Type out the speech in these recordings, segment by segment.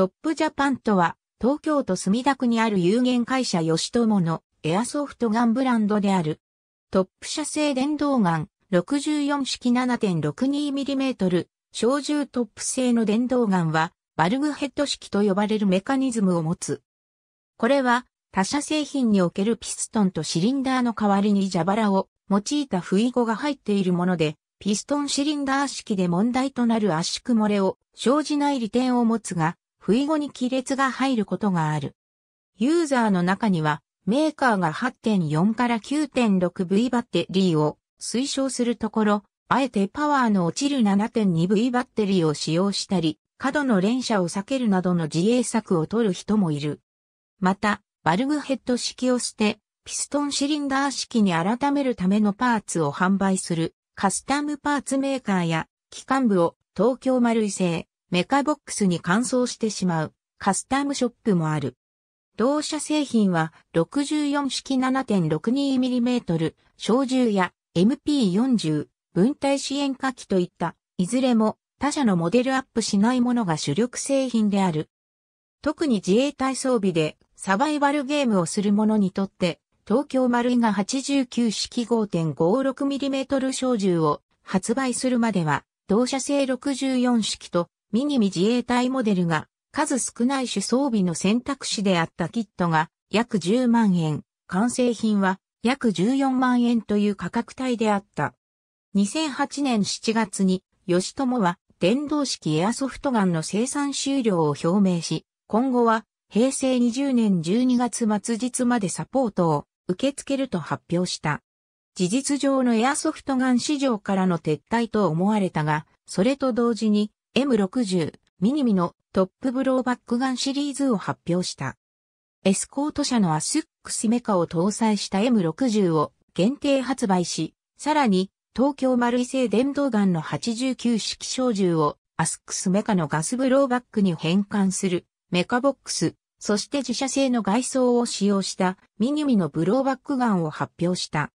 トップジャパンとは、東京都墨田区にある有限会社吉友のエアソフトガンブランドである。トップ社製電動ガン64式 7.62mm 小銃トップ製の電動ガンはバルグヘッド式と呼ばれるメカニズムを持つ。これは他社製品におけるピストンとシリンダーの代わりに蛇腹を用いた不意語が入っているもので、ピストンシリンダー式で問題となる圧縮漏れを生じない利点を持つが、不意後に亀裂が入ることがある。ユーザーの中には、メーカーが8.4から 9.6V バッテリーを推奨するところ、あえてパワーの落ちる 7.2V バッテリーを使用したり、過度の連射を避けるなどの自衛策を取る人もいる。また、バルブヘッド式を捨て、ピストンシリンダー式に改めるためのパーツを販売するカスタムパーツメーカーや機関部を東京丸井製、メカボックスに乾燥してしまうカスタムショップもある。同社製品は64式 7.62mm 小銃や MP40 分体支援火器といったいずれも他社のモデルアップしないものが主力製品である。特に自衛隊装備でサバイバルゲームをする者にとって東京丸井が89式 5.56mm 小銃を発売するまでは同社製64式とミニミ自衛隊モデルが数少ない種装備の選択肢であったキットが約10万円、完成品は約14万円という価格帯であった。2008年7月に吉友は電動式エアソフトガンの生産終了を表明し、今後は平成20年12月末日までサポートを受け付けると発表した。事実上のエアソフトガン市場からの撤退と思われたが、それと同時に M60 ミニミのトップブローバックガンシリーズを発表した。エスコート車のアスックスメカを搭載した M60 を限定発売し、さらに東京丸井製電動ガンの89式小銃をアスックスメカのガスブローバックに変換するメカボックス、そして自社製の外装を使用したミニミのブローバックガンを発表した。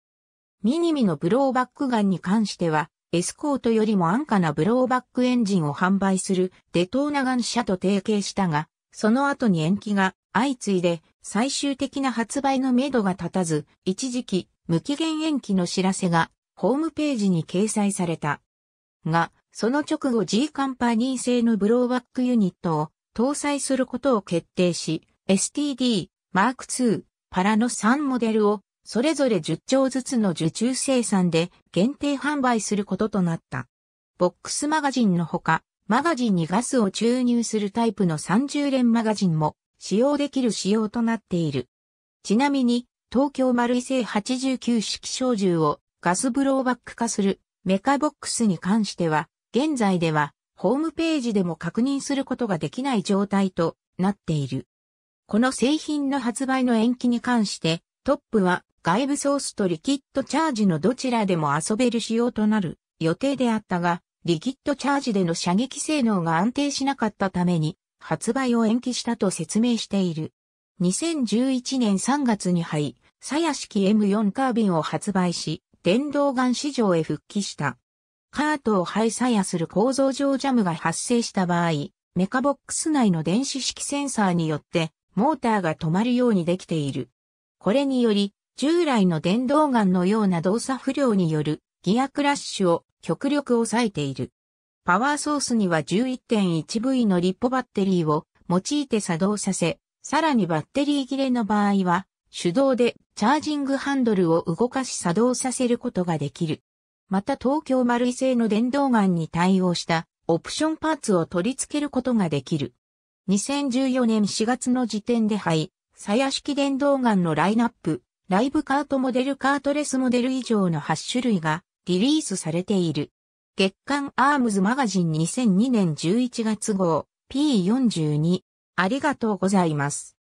ミニミのブローバックガンに関してはエスコートよりも安価なブローバックエンジンを販売するデトーナガン社と提携したが、その後に延期が相次いで最終的な発売のめどが立たず、一時期無期限延期の知らせがホームページに掲載された。が、その直後 G カンパニー製のブローバックユニットを搭載することを決定し、STD、Mark II、パラの3モデルをそれぞれ10丁ずつの受注生産で限定販売することとなった。ボックスマガジンのほか、マガジンにガスを注入するタイプの30連マガジンも使用できる仕様となっている。ちなみに、東京丸井製89式小銃をガスブローバック化するメカボックスに関しては、現在ではホームページでも確認することができない状態となっている。この製品の発売の延期に関して、トップは外部ソースとリキッドチャージのどちらでも遊べる仕様となる予定であったが、リキッドチャージでの射撃性能が安定しなかったために発売を延期したと説明している。2011年3月に入、サヤ式 M4 カービンを発売し、電動ガン市場へ復帰した。カートを廃サヤする構造上ジャムが発生した場合、メカボックス内の電子式センサーによってモーターが止まるようにできている。これにより、従来の電動ガンのような動作不良によるギアクラッシュを極力抑えている。パワーソースには 11.1V のリッポバッテリーを用いて作動させ、さらにバッテリー切れの場合は手動でチャージングハンドルを動かし作動させることができる。また東京丸井製の電動ガンに対応したオプションパーツを取り付けることができる。2014年4月の時点で廃、鞘式電動ガンのラインナップライブカートモデルカートレスモデル以上の8種類がリリースされている。月刊アームズマガジン2002年11月号 P42 ありがとうございます。